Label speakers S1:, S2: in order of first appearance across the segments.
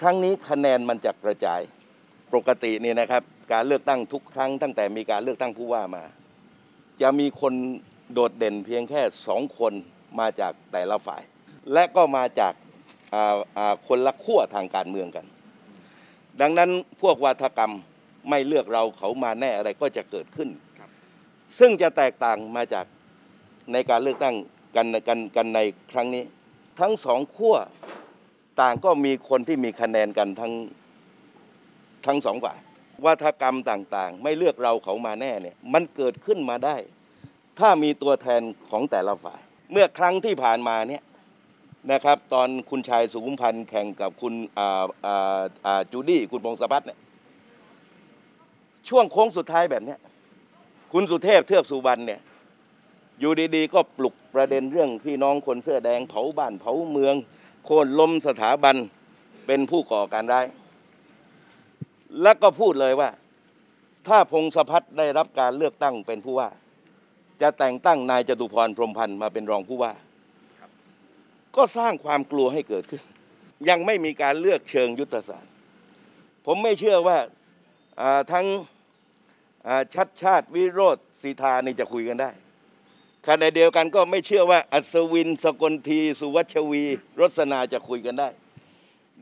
S1: ครั้งนี้คะแนนมันจะกระจายปกตินี่นะครับการเลือกตั้งทุกครั้ง ตั้งแต่มีการเลือกตั้งผู้ว่ามา จะมีคนโดดเด่นเพียงแค่สองคนมาจากแต่ละฝ่าย และก็มาจากคนละขั้วทางการเมืองกัน ดังนั้นพวกวาทกรรมไม่เลือกเราเขามาแน่อะไรก็จะเกิดขึ้นซึ่งจะแตกต่างมาจากในการเลือกตั้งกันกันกันในครั้งนี้ทั้งสองขั้วต่างๆก็มีคนที่มีคะแนนกันทั้งทั้งสองฝ่ายวัฒกรรมต่างๆ ไม่เลือกเราเขามาแน่เนี่ยมันเกิดขึ้นมาได้ ถ้ามีตัวแทนของแต่ละฝ่ายเมื่อครั้งที่ผ่านมาเนี่ยนะครับตอนคุณชายสุขุมพันธ์ แข่งกับคุณจูดี้ คุณพงศพัฒน์เนี่ยช่วงโค้งสุดท้ายแบบนี้คุณสุเทพเทือกสุวรรณเนี่ยอยู่ดีๆก็ปลุกประเด็นเรื่องพี่น้องคนเสื้อแดง เผาบ้านเผาเมืองโค่นล้มสถาบันเป็นผู้ก่อการร้าย และก็พูดเลยว่า ถ้าพงสพัฒน์ได้รับการเลือกตั้งเป็นผู้ว่า จะแต่งตั้งนายจตุพร พรมพันธ์มาเป็นรองผู้ว่า ก็สร้างความกลัวให้เกิดขึ้น ยังไม่มีการเลือกเชิงยุทธศาสตร์ ผมไม่เชื่อว่าทั้งชัดชาติวิโรธสีทานี่จะคุยกันได้ขณะเดียวกันก็ไม่เชื่อว่าอัศวิน สกลที สุวัชวีรสนาจะคุยกันได้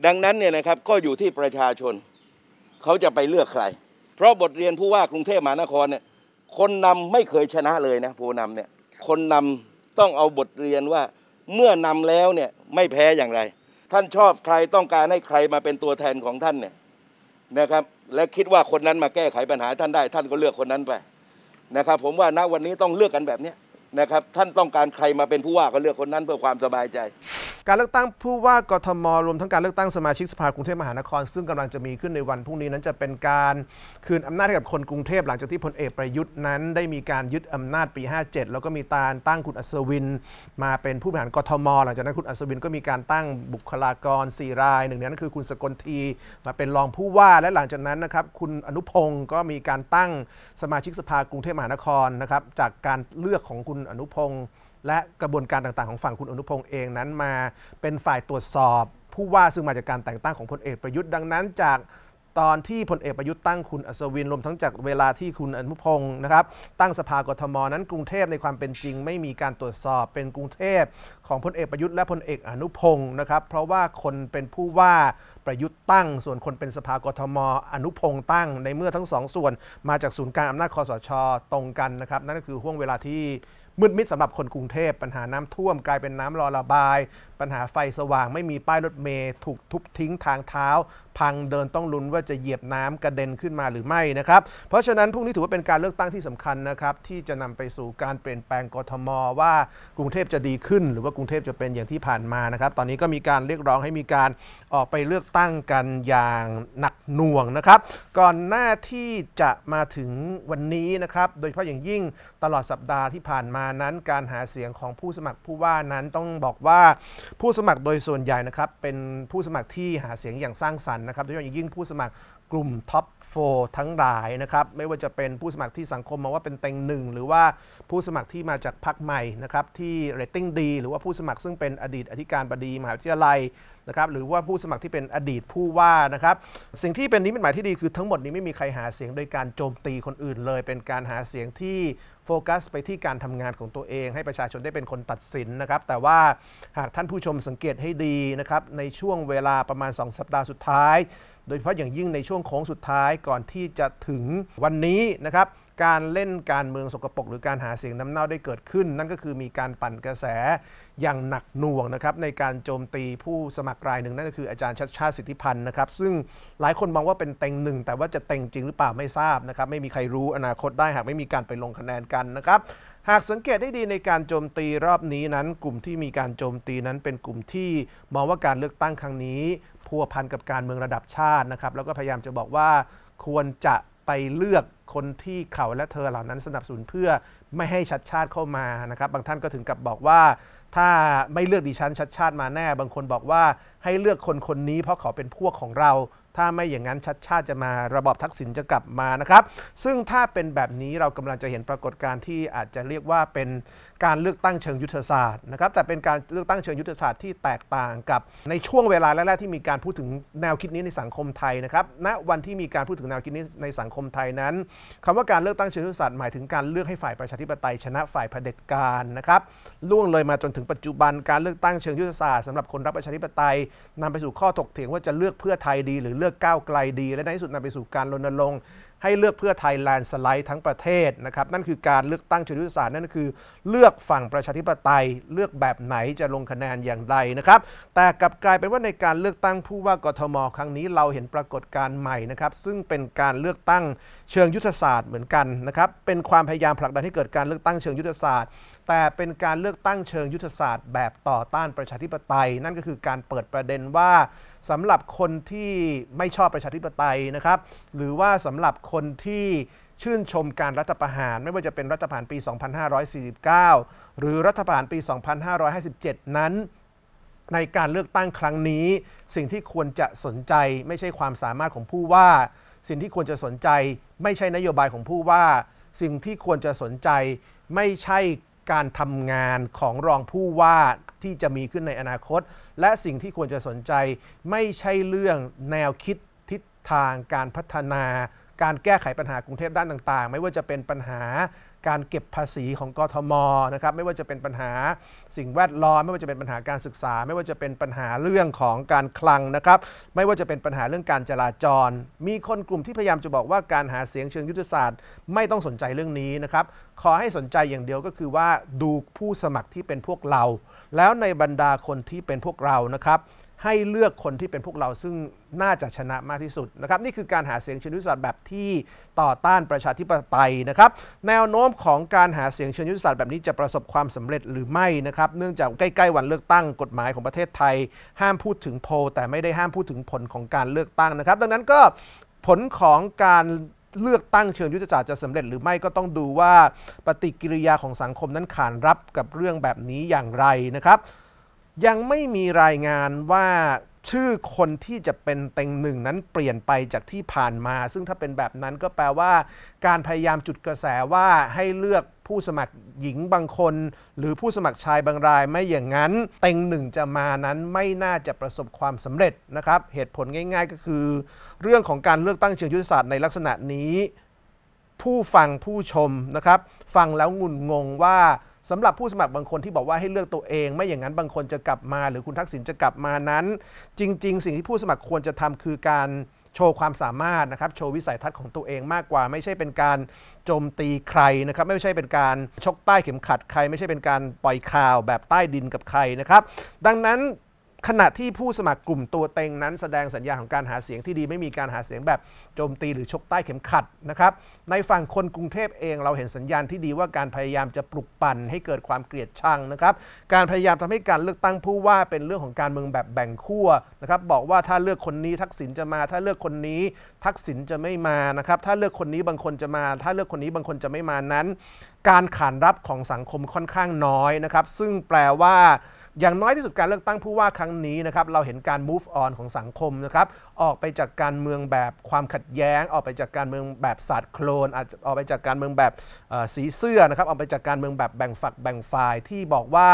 S1: ดังนั้นเนี่ยนะครับก็อยู่ที่ประชาชน เขาจะไปเลือกใคร เพราะบทเรียนผู้ว่ากรุงเทพมหานครเนี่ยคนนำไม่เคยชนะเลยนะผู้นำเนี่ยคนนำต้องเอาบทเรียนว่าเมื่อนำแล้วเนี่ยไม่แพ้อย่างไร ท่านชอบใครต้องการให้ใครมาเป็นตัวแทนของท่านเนี่ยนะครับ และคิดว่าคนนั้นมาแก้ไขปัญหาท่านได้ ท่านก็เลือกคนนั้นไปนะครับ ผมว่าณวันนี้ต้องเลือกกันแบบนี้นะครับท่านต้องการใครมาเป็นผู้ว่าก็เลือกคนนั้นเพื่อความสบายใจ
S2: การเลือกตั้งผู้ว่ากทมรวมทั้งการเลือกตั้งสมาชิกสภากรุงเทพมหานคร ซึ่งกำลังจะมีขึ้นในวันพรุ่งนี้นั้นจะเป็นการคืนอำนาจให้กับคนกรุงเทพหลังจากที่พลเอกประยุทธ์นั้นได้มีการยึดอำนาจปี 57 แล้วก็มีการตั้งคุณอัศวิน มาเป็นผู้บริหารกทมหลังจากนั้นคุณอัศวินก็มีการตั้งบุคลากร4รายหนึ่งในนั้นคือคุณสกลทีมาเป็นรองผู้ว่า และหลังจากนั้นนะครับคุณอนุพงศ์ก็มีการตั้งสมาชิกสภากรุงเทพมหานครนะครับจากการเลือกของคุณอนุพงศ์และกระบวนการต่างๆของฝั่งคุณอนุพงศ์เองนั้นมาเป็นฝ่ายตรวจสอบ ผู้ว่าซึ่งมาจากการแต่งตั้งของพลเอกประยุทธ์ดังนั้นจากตอนที่พลเอกประยุทธ์ตั้งคุณอัศวินรวมทั้งจากเวลาที่คุณอนุพงศ์นะครับตั้งสภากรทมนั้นกรุงเทพในความเป็นจริง ไม่มีการตรวจสอบเป็นกรุงเทพของพลเอกประยุทธ์และพลเอกอนุพงศ์นะครับเพราะว่าคนเป็นผู้ว่าประยุทธ์ตั้ง ส่วนคนเป็นสภากรทม อนุพงศ์ตั้งในเมื่อทั้งสองส่วนมาจากศูนย์การอำนาจคอสชตรงกันนะครับนั่นก็คือห่วงเวลาที่มืด มิดสำหรับคนกรุงเทพ ปัญหาน้ำท่วมกลายเป็นน้ำรอระบาย ปัญหาไฟสว่างไม่มีป้ายรถเมย์ถูกทุบทิ้งทางเท้า พังเดินต้องลุ้นว่าจะเหยียบน้ำกระเด็นขึ้นมาหรือไม่นะครับเพราะฉะนั้น พรุ่งนี้ถือว่าเป็นการเลือกตั้งที่สำคัญนะครับที่จะนำไปสู่การเปลี่ยนแปลงกทม ว่ากรุงเทพจะดีขึ้น หรือว่ากรุงเทพจะเป็นอย่างที่ผ่านมานะครับตอนนี้ก็มีการเรียกร้องให้มีการออกไปเลือกตั้งกันอย่างหนักหน่วงนะครับ ก่อนหน้าที่จะมาถึงวันนี้นะครับโดยเฉพาะอย่างยิ่งตลอดสัปดาห์ที่ผ่านมานั้นการหาเสียงของผู้สมัครผู้ว่านั้นต้องบอกว่า ผู้สมัครโดยส่วนใหญ่นะครับเป็นผู้สมัครที่หาเสียงอย่างสร้างสรรค์นะครับโดยเฉพาะอย่างยิ่งผู้สมัครกลุ่มท็อปโฟทั้งหลายนะครับไม่ว่าจะเป็นผู้สมัครที่สังคมมองว่าเป็นเต็งหนึ่งหรือว่าผู้สมัครที่มาจากพรรคใหม่นะครับที่เรตติ้งดีหรือว่าผู้สมัครซึ่งเป็นอดีตอธิการบดีมหาวิทยาลัยนะครับหรือว่าผู้สมัครที่เป็นอดีตผู้ว่านะครับสิ่งที่เป็นนิมิตหมายที่ดีคือทั้งหมดนี้ไม่มีใครหาเสียงโดยการโจมตีคนอื่นเลย เป็นการหาเสียงที่โฟกัสไปที่การทำงานของตัวเองให้ประชาชนได้เป็นคนตัดสินนะครับแต่ว่าหากท่านผู้ชมสังเกตให้ดีนะครับในช่วงเวลาประมาณ 2 สัปดาห์สุดท้าย โดยเฉพาะอย่างยิ่งในช่วงโค้งสุดท้ายก่อนที่จะถึงวันนี้นะครับการเล่นการเมืองสกปรกหรือการหาเสียงน้ำเน่าได้เกิดขึ้น นั่นก็คือมีการปั่นกระแสอย่างหนักหน่วงนะครับในการโจมตีผู้สมัครรายหนึ่งนั่นก็คืออาจารย์ชัดชาติสิทธิพันธ์นะครับ ซึ่งหลายคนมองว่าเป็นเต็งหนึ่งแต่ว่าจะเต็งจริงหรือเปล่าไม่ทราบนะครับไม่มีใครรู้อนาคตได้หากไม่มีการไปลงคะแนนกันนะครับหากสังเกตได้ดีในการโจมตีรอบนี้นั้น กลุ่มที่มีการโจมตีนั้น เป็นกลุ่มที่มองว่าการเลือกตั้งครั้งนี้พัวพันกับการเมืองระดับชาตินะครับแล้วก็พยายามจะบอกว่า ควรจะไปเลือกคนที่เขาและเธอเหล่านั้นสนับสนุนเพื่อไม่ให้ชัดชาติเข้ามานะครับ บางท่านก็ถึงกับบอกว่าถ้าไม่เลือกดิฉันชัดชาติมาแน่ บางคนบอกว่าให้เลือกคนคนนี้ เพราะเขาเป็นพวกของเรา ถ้าไม่อย่างนั้นชัดชาติจะมาระบอบทักษิณจะกลับมานะครับ ซึ่งถ้าเป็นแบบนี้เรากำลังจะเห็นปรากฏการณ์ที่อาจจะเรียกว่าเป็นการเลือกตั้งเชิงยุทธศาสตร์นะครับแต่เป็นการเลือกตั้งเชิงยุทธศาสตร์ที่แตกต่างกับในช่วงเวลาแรกๆที่มีการพูดถึงแนวคิดนี้ในสังคมไทยนะครับณวันที่มีการพูดถึงแนวคิดนี้ในสังคมไทยนั้น คำว่าการเลือกตั้งเชิงยุทธศาสตร์หมายถึงการเลือกให้ฝ่ายประชาธิปไตยชนะฝ่ายเผด็จการนะครับ ล่วงเลยมาจนถึงปัจจุบันการเลือกตั้งเชิงยุทธศาสตร์สำหรับคนรับประชาธิปไตย นำไปสู่ข้อถกเถียงว่าจะเลือกเพื่อไทยดีหรือเลือกก้าวไกลดี และในที่สุดนำไปสู่การรณรงค์ให้เลือกเพื่อไทยแลนด์สไลด์ทั้งประเทศนะครับนั่นคือการเลือกตั้งชุดยุทธศาสตร์นั่นคือ เลือกฝั่งประชาธิปไตยเลือกแบบไหนจะลงคะแนนอย่างไรนะครับแต่กลับกลายเป็นว่าในการเลือกตั้งผู้ว่ากทม ครั้งนี้เราเห็นปรากฏการณ์ใหม่นะครับซึ่งเป็นการเลือกตั้งเชิงยุทธศาสตร์เหมือนกันนะครับเป็นความพยายามผลักดันให้เกิดการเลือกตั้งเชิงยุทธศาสตร์ แต่เป็นการเลือกตั้งเชิงยุทธศาสตร์แบบต่อต้านประชาธิปไตย นั่นก็คือการเปิดประเด็นว่าสำหรับคนที่ไม่ชอบประชาธิปไตยนะครับหรือว่าสำหรับคนที่ชื่นชมการรัฐประหาร ไม่ว่าจะเป็นรัฐประหารปี 2549 หรือรัฐประหารปี 2557 นั้น ในการเลือกตั้งครั้งนี้ สิ่งที่ควรจะสนใจ ไม่ใช่ความสามารถของผู้ว่า สิ่งที่ควรจะสนใจ ไม่ใช่นโยบายของผู้ว่า สิ่งที่ควรจะสนใจ ไม่ใช่การทำงานของรองผู้ว่าที่จะมีขึ้นในอนาคต และสิ่งที่ควรจะสนใจ ไม่ใช่เรื่องแนวคิดทิศทางการพัฒนาการแก้ไขปัญหากรุงเทพด้านต่างๆ ไม่ว่าจะเป็นปัญหาการเก็บภาษีของกทมนะครับไม่ว่าจะเป็นปัญหาสิ่งแวดล้อมไม่ว่าจะเป็นปัญหาการศึกษา ไม่ว่าจะเป็นปัญหาเรื่องของการคลังนะครับ ไม่ว่าจะเป็นปัญหาเรื่องการจราจร มีคนกลุ่มที่พยายามจะบอกว่าการหาเสียงเชิงยุทธศาสตร์ไม่ต้องสนใจเรื่องนี้นะครับ ขอให้สนใจอย่างเดียวก็คือว่าดูผู้สมัครที่เป็นพวกเรา แล้วในบรรดาคนที่เป็นพวกเรานะครับให้เลือกคนที่เป็นพวกเราซึ่งน่าจะชนะมากที่สุดนะครับนี่คือการหาเสียงเชิงยุทธศาสตร์แบบที่ต่อต้านประชาธิปไตยนะครับ แนวโน้มของการหาเสียงเชิงยุทธศาสตร์แบบนี้จะประสบความสำเร็จหรือไม่นะครับ เนื่องจากใกล้ๆวันเลือกตั้งกฎหมายของประเทศไทย ห้ามพูดถึงโพแต่ไม่ได้ห้ามพูดถึงผลของการเลือกตั้งนะครับ ดังนั้นก็ผลของการเลือกตั้งเชิงยุทธศาสตร์จะสำเร็จหรือไม่ก็ต้องดูว่าปฏิกิริยาของสังคมนั้นขานรับกับเรื่องแบบนี้อย่างไรนะครับยังไม่มีรายงานว่า ชื่อคนที่จะเป็นเต็งหนึ่งนั้นเปลี่ยนไปจากที่ผ่านมา ซึ่งถ้าเป็นแบบนั้นก็แปลว่า การพยายามจุดกระแสว่าให้เลือกผู้สมัครหญิงบางคน หรือผู้สมัครชายบางรายไม่อย่างนั้น เต็งหนึ่งจะมานั้นไม่น่าจะประสบความสำเร็จนะครับ เหตุผลง่ายๆ ก็คือ เรื่องของการเลือกตั้งเชิงยุทธศาสตร์ในลักษณะนี้ ผู้ฟังผู้ชมนะครับ ฟังแล้วงุนงงว่าสำหรับผู้สมัครบางคนที่บอกว่าให้เลือกตัวเอง ไม่อย่างนั้นบางคนจะกลับมา หรือคุณทักษิณจะกลับมานั้น จริงๆ สิ่งที่ผู้สมัครควรจะทำคือการโชว์ความสามารถนะครับ โชว์วิสัยทัศน์ของตัวเองมากกว่า ไม่ใช่เป็นการโจมตีใครนะครับไม่ใช่เป็นการชกใต้เข็มขัดใคร ไม่ใช่เป็นการปล่อยข่าวแบบใต้ดินกับใครนะครับ ดังนั้นขณะที่ผู้สมัครกลุ่มตัวเต็งนั้นแสดงสัญญาของการหาเสียงที่ดีไม่มีการหาเสียงแบบโจมตีหรือชกใต้เข็มขัดนะครับในฝั่งคนกรุงเทพเองเราเห็นสัญญาณที่ดีว่าการพยายามจะปลุกปั่นให้เกิดความเกลียดชังนะครับการพยายามทำให้การเลือกตั้งผู้ว่าเป็นเรื่องของการเมืองแบบแบ่งขั้วนะครับบอกว่าถ้าเลือกคนนี้ทักษิณจะมา ถ้าเลือกคนนี้ทักษิณจะไม่มานะครับถ้าเลือกคนนี้บางคนจะมา ถ้าเลือกคนนี้บางคนจะไม่มานั้น การขานรับของสังคมค่อนข้างน้อยนะครับ ซึ่งแปลว่าอย่างน้อยที่สุดการเลือกตั้งผู้ว่า ครั้งนี้นะครับเราเห็นการ move on ของสังคมนะครับออกไปจากการเมืองแบบความขัดแย้ง ออกไปจากการเมืองแบบสาสต์โคลนอาจจะออกไปจากการเมืองแบบสีเสื้อนะครับออกไปจากการเมืองแบบแบ่งฝัก แบ่งฝ่ายที่บอกว่า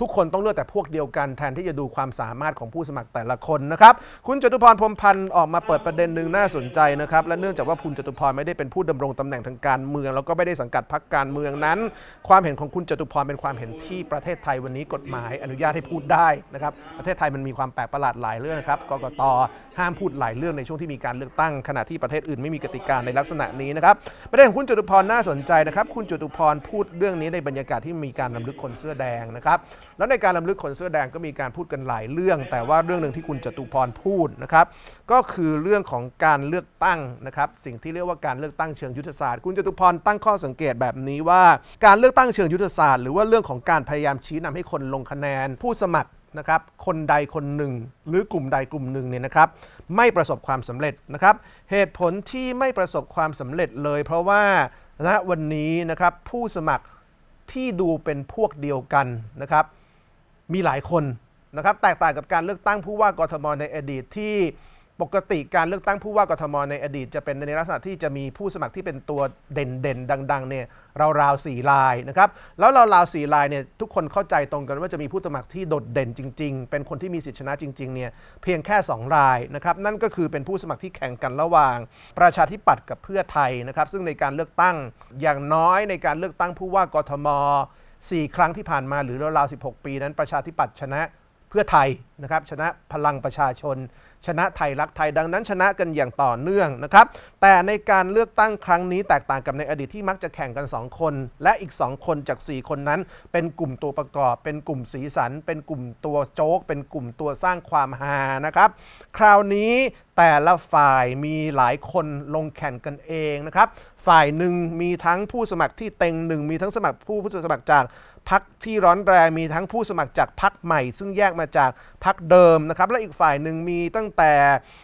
S2: ทุกคนต้องเลือกแต่พวกเดียวกันแทนที่จะดูความสามารถของผู้สมัครแต่ละคนนะครับ คุณจตุพรพรมพันธ์ออกมาเปิดประเด็นหนึ่งน่าสนใจนะครับ และเนื่องจากว่าคุณจตุพรไม่ได้เป็นผู้ดำรงตำแหน่งทางการเมือง แล้วก็ไม่ได้สังกัดพรรคการเมืองนั้น ความเห็นของคุณจตุพรเป็นความเห็นที่ประเทศไทยวันนี้กฎหมายอนุญาตให้พูดได้นะครับ ประเทศไทยมันมีความแปลกประหลาดหลายเรื่องนะครับ กกตห้ามพูดหลายเรื่องในช่วงที่มีการเลือกตั้งขณะที่ประเทศอื่นไม่มีกติกาในลักษณะนี้นะครับ ประเด็นของคุณจตุพรน่าสนใจนะครับ คุณจตุพรพูดเรื่องนี้ในบรรยากาศที่มีการนำลึกคนเสื้อแดงนะครับแล้วในการลํำลึกคนเสื้อแดงก็มีการพูดกันหลายเรื่อง แต่ว่าเรื่องหนึ่งที่คุณจตุพรพูดนะครับ ก็คือเรื่องของการเลือกตั้งนะครับ สิ่งที่เรียกว่าการเลือกตั้งเชิงยุทธศาสตร์ คุณจตุพรตั้งข้อสังเกตแบบนี้ว่า การเลือกตั้งเชิงยุทธศาสตร์ หรือว่าเรื่องของการพยายามชี้นำให้คนลงคะแนน ผู้สมัครนะครับ คนใดคนหนึ่ง หรือกลุ่มใดกลุ่มหนึ่งเนี่ยนะครับ ไม่ประสบความสำเร็จนะครับ เหตุผลที่ไม่ประสบความสำเร็จเลย เพราะว่าณวันนี้นะครับ ผู้สมัครที่ดูเป็นพวกเดียวกันนะครับมีหลายคนนะครับแตกต่างกับการเลือกตั้งผู้ว่ากทมในอดีตที่ปกติการเลือกตั้งผู้ว่ากทม ในอดีต จะเป็นในลักษณะที่จะมีผู้สมัครที่เป็นตัวเด่น ๆ ดัง ๆเนี่ยราวๆสี่ลายนะครับแล้วราวราวสี่ลายเนี่ยทุกคนเข้าใจตรงกันว่าจะมีผู้สมัครที่โดดเด่นจริง ๆ เป็นคนที่มีสิทธิชนะจริงๆเนี่ยเพียงแค่ 2 รายนะครับนั่นก็คือเป็นผู้สมัครที่แข่งกันระหว่าง ประชาธิปัตย์กับเพื่อไทยนะครับซึ่งในการเลือกตั้งอย่างน้อยในการเลือกตั้งผู้ว่ากทม4 ครั้งที่ผ่านมาหรือราวๆ16 ปีนั้นประชาธิปัตย์ชนะเพื่อไทยนะครับชนะพลังประชาชน ชนะไทยรักไทยดังนั้น ชนะกันอย่างต่อเนื่องนะครับแต่ในการเลือกตั้งครั้งนี้ แตกต่างกับในอดีตที่มักจะแข่งกัน 2 คน และอีก 2 คนจาก 4 คนนั้นเป็นกลุ่มตัวประกอบ เป็นกลุ่มสีสัน เป็นกลุ่มตัวโจ๊กเป็นกลุ่มตัวสร้างความฮานะครับคราวนี้แต่ละฝ่ายมีหลายคนลงแข่งกันเองนะครับฝ่ายหนึ่งมีทั้งผู้สมัครที่เต็งหนึ่งมีทั้งสมัครผู้ผู้สมัครจากพักที่ร้อนแรงมีทั้งผู้สมัครจากพักใหม่ซึ่งแยกมาจากพรรคเดิมนะครับและอีกฝ่ายหนึ่งมีตั้งแต่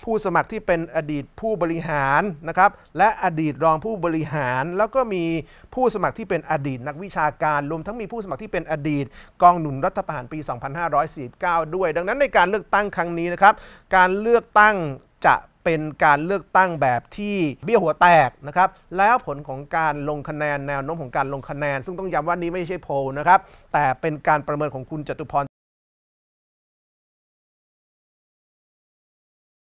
S2: ผู้สมัครที่เป็นอดีตผู้บริหารนะครับและอดีตรองผู้บริหาร แล้วก็มีผู้สมัครที่เป็นอดีตนักวิชาการรวมทั้งมีผู้สมัครที่เป็นอดีตกองหนุนรัฐประหารปี 2549 ด้วยดังนั้นในการเลือกตั้งครั้งนี้นะครับการเลือกตั้งจะเป็นการเลือกตั้งแบบที่เบี้ยหัวแตกนะครับแล้วผลของการลงคะแนนแนวโน้มของการลงคะแนนซึ่งต้องย้ำว่านี้ไม่ใช่โพลนะครับแต่เป็นการประเมินของคุณจตุพร